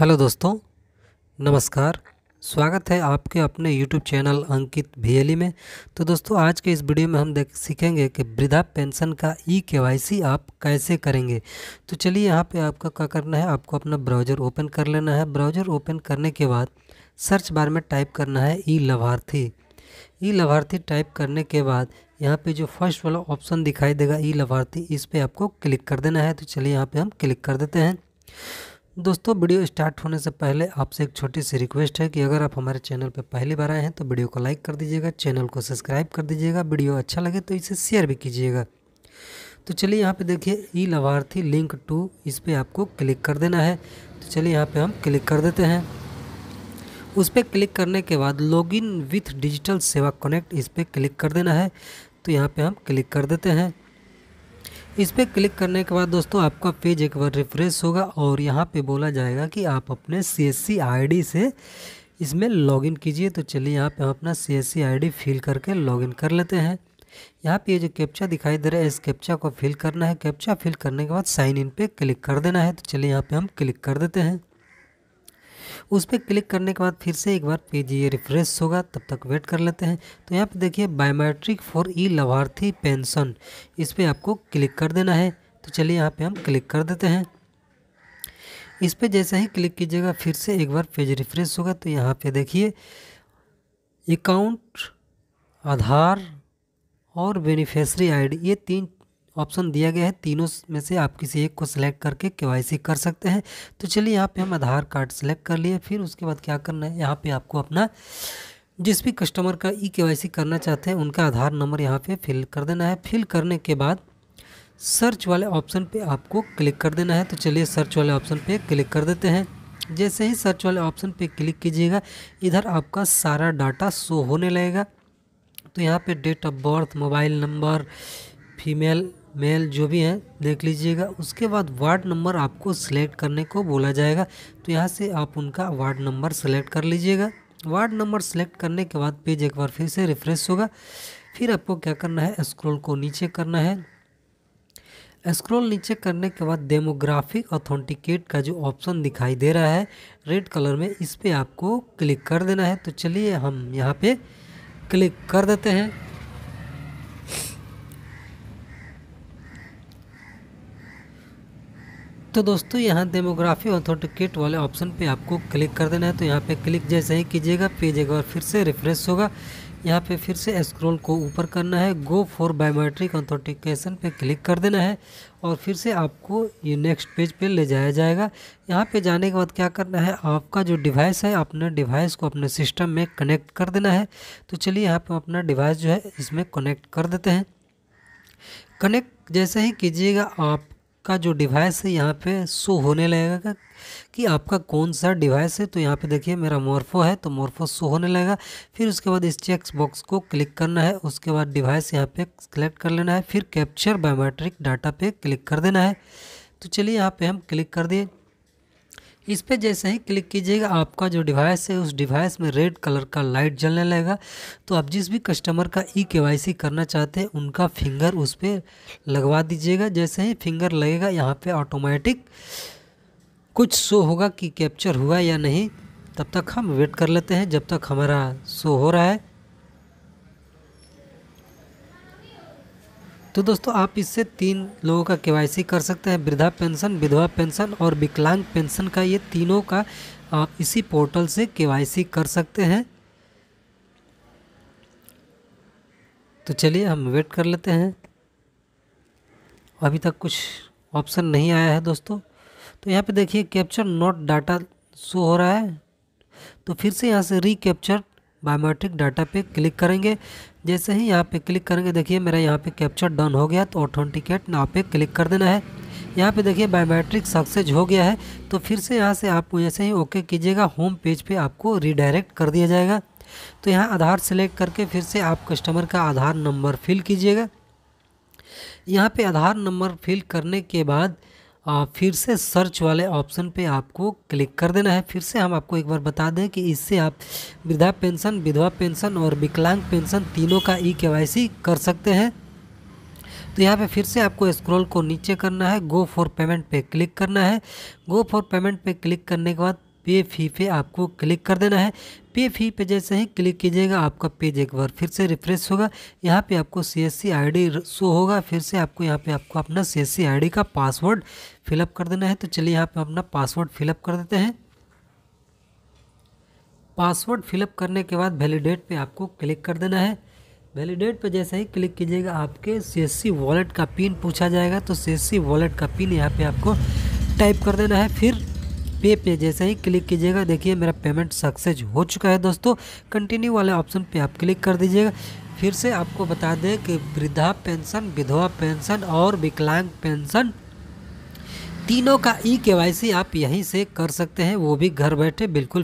hello दोस्तों नमस्कार स्वागत है आपके अपने यूट्यूब चैनल अंकित भियली में तो दोस्तों आज के इस वीडियो में हम देख सीखेंगे कि वृद्धा पेंशन का ई के आप कैसे करेंगे तो चलिए यहाँ पे आपका क्या करना है आपको अपना ब्राउज़र ओपन कर लेना है ब्राउज़र ओपन करने के बाद सर्च बार में टाइप करना है ई लाभार्थी ई लाभार्थी टाइप करने के बाद यहाँ पे जो फर्स्ट वाला ऑप्शन दिखाई देगा ई लाभार्थी इस पर आपको क्लिक कर देना है तो चलिए यहाँ पर हम क्लिक कर देते हैं दोस्तों वीडियो स्टार्ट होने से पहले आपसे एक छोटी सी रिक्वेस्ट है कि अगर आप हमारे चैनल पर पहली बार आए हैं तो वीडियो को लाइक कर दीजिएगा चैनल को सब्सक्राइब कर दीजिएगा वीडियो अच्छा लगे तो इसे शेयर भी कीजिएगा तो चलिए यहाँ पे देखिए ई लाभार्थी लिंक टू इस पर आपको क्लिक कर देना है तो चलिए यहाँ पर हम क्लिक कर देते हैं उस पर क्लिक करने के बाद log with digital Seva connect इस पर क्लिक कर देना है तो यहाँ पर हम क्लिक कर देते हैं इस पर क्लिक करने के बाद दोस्तों आपका पेज एक बार रिफ्रेश होगा और यहाँ पे बोला जाएगा कि आप अपने सी एस से इसमें लॉगिन कीजिए तो चलिए यहाँ पे हम अपना सी एस फिल करके लॉगिन कर लेते हैं यहाँ पे ये जो कैप्चा दिखाई दे रहा है इस कैप्चा को फिल करना है कैप्चा फिल करने के बाद साइन इन पर क्लिक कर देना है तो चलिए यहाँ पर हम क्लिक कर देते हैं उस पर क्लिक करने के बाद फिर से एक बार पेज ये रिफ्रेश होगा तब तक वेट कर लेते हैं तो यहाँ पे देखिए बायोमेट्रिक फॉर ई लाभार्थी पेंशन इस पर आपको क्लिक कर देना है तो चलिए यहाँ पे हम क्लिक कर देते हैं इस पर जैसा ही क्लिक कीजिएगा फिर से एक बार पेज रिफ्रेश होगा तो यहाँ पर देखिए अकाउंट आधार और बेनिफिशरी आईडी ये तीन ऑप्शन दिया गया है तीनों में से आप किसी एक को सिलेक्ट करके के कर सकते हैं तो चलिए यहाँ पे हम आधार कार्ड सेलेक्ट कर लिए फिर उसके बाद क्या करना है यहाँ पे आपको अपना जिस भी कस्टमर का ई के करना चाहते हैं उनका आधार नंबर यहाँ पे फिल कर देना है फिल करने के बाद सर्च वाले ऑप्शन पर आपको क्लिक कर देना है तो चलिए सर्च वाले ऑप्शन पर क्लिक कर देते हैं जैसे ही सर्च वाले ऑप्शन पर क्लिक कीजिएगा इधर आपका सारा डाटा शो होने लगेगा तो यहाँ पे date of birth mobile number female male जो भी है देख लीजिएगा उसके बाद वार्ड नंबर आपको सिलेक्ट करने को बोला जाएगा तो यहाँ से आप उनका वार्ड नंबर सेलेक्ट कर लीजिएगा वार्ड नंबर सेलेक्ट करने के बाद पेज एक बार फिर से रिफ्रेश होगा फिर आपको क्या करना है स्क्रॉल को नीचे करना है स्क्रॉल नीचे करने के बाद डेमोग्राफिक ऑथेंटिकेट का जो ऑप्शन दिखाई दे रहा है रेड कलर में इस पर आपको क्लिक कर देना है तो चलिए हम यहाँ पे क्लिक कर देते हैं तो दोस्तों यहाँ डेमोग्राफी ऑथोटिकेट वाले ऑप्शन पे आपको क्लिक कर देना है तो यहाँ पे क्लिक जैसे ही कीजिएगा पेज और फिर से रिफ्रेश होगा यहाँ पे फिर से स्क्रॉल को ऊपर करना है गो फॉर बायोमेट्रिक ऑथेंटिकेशन पे क्लिक कर देना है और फिर से आपको ये नेक्स्ट पेज पे ले जाया जाएगा यहाँ पे जाने के बाद क्या करना है आपका जो डिवाइस है अपने डिवाइस को अपने सिस्टम में कनेक्ट कर देना है तो चलिए यहाँ पर अपना डिवाइस जो है इसमें कनेक्ट कर देते हैं कनेक्ट जैसे ही कीजिएगा आप का जो डिवाइस है यहाँ पे शो होने लगेगा कि आपका कौन सा डिवाइस है तो यहाँ पे देखिए मेरा मोरफो है तो मोरफो शो होने लगेगा फिर उसके बाद इस चेक्स बॉक्स को क्लिक करना है उसके बाद डिवाइस यहाँ पे क्लिक कर लेना है फिर कैप्चर बायोमेट्रिक डाटा पे क्लिक कर देना है तो चलिए यहाँ पे हम क्लिक कर दिए इस पर जैसे ही क्लिक कीजिएगा आपका जो डिवाइस है उस डिवाइस में रेड कलर का लाइट जलने लगेगा तो आप जिस भी कस्टमर का ई के करना चाहते हैं उनका फिंगर उस पर लगवा दीजिएगा जैसे ही फिंगर लगेगा यहाँ पर ऑटोमेटिक कुछ शो होगा कि कैप्चर हुआ या नहीं तब तक हम वेट कर लेते हैं जब तक हमारा शो हो रहा है तो दोस्तों आप इससे तीन लोगों का के कर सकते हैं वृद्धा पेंशन विधवा पेंशन और विकलांग पेंशन का ये तीनों का आप इसी पोर्टल से के कर सकते हैं तो चलिए हम वेट कर लेते हैं अभी तक कुछ ऑप्शन नहीं आया है दोस्तों तो यहाँ पे देखिए कैप्चर नॉट डाटा शो हो रहा है तो फिर से यहाँ से रिकैप्चर बायोमेट्रिक डाटा पे क्लिक करेंगे जैसे ही यहाँ पे क्लिक करेंगे देखिए मेरा यहाँ पे कैप्चर डन हो गया तो ऑथेंटिकेट नाव पे क्लिक कर देना है यहाँ पे देखिए बायोमेट्रिक सक्सेस हो गया है तो फिर से यहाँ से आप जैसे ही ओके कीजिएगा होम पेज पे आपको रिडायरेक्ट कर दिया जाएगा तो यहाँ आधार सेलेक्ट करके फिर से आप कस्टमर का आधार नंबर फिल कीजिएगा यहाँ पर आधार नंबर फिल करने के बाद फिर से सर्च वाले ऑप्शन पे आपको क्लिक कर देना है फिर से हम आपको एक बार बता दें कि इससे आप वृद्धा पेंशन विधवा पेंशन और विकलांग पेंशन तीनों का ई e के कर सकते हैं तो यहाँ पे फिर से आपको स्क्रॉल को नीचे करना है गो फॉर पेमेंट पे क्लिक करना है गो फॉर पेमेंट पे क्लिक करने के बाद पे फी पे आपको क्लिक कर देना है पे फी पे जैसे ही क्लिक कीजिएगा आपका पेज एक बार फिर से रिफ्रेश होगा यहाँ पे आपको C S C I D show होगा फिर से आपको यहाँ पे आपको अपना C S C I D का पासवर्ड फिलअप कर देना है तो चलिए यहाँ पे अपना पासवर्ड फिलअप कर देते हैं पासवर्ड फिलअप करने के बाद वैलिडेट पे आपको क्लिक कर देना है वैलिडेट पर जैसे ही क्लिक कीजिएगा आपके सी वॉलेट का पिन पूछा जाएगा तो सी वॉलेट का पिन यहाँ पे आपको टाइप कर देना है फिर पे पे जैसे ही क्लिक कीजिएगा देखिए मेरा पेमेंट सक्सेस हो चुका है दोस्तों कंटिन्यू वाले ऑप्शन पे आप क्लिक कर दीजिएगा फिर से आपको बता दें कि वृद्धा पेंशन विधवा पेंशन और विकलांग पेंशन तीनों का ई के आप यहीं से कर सकते हैं वो भी घर बैठे बिल्कुल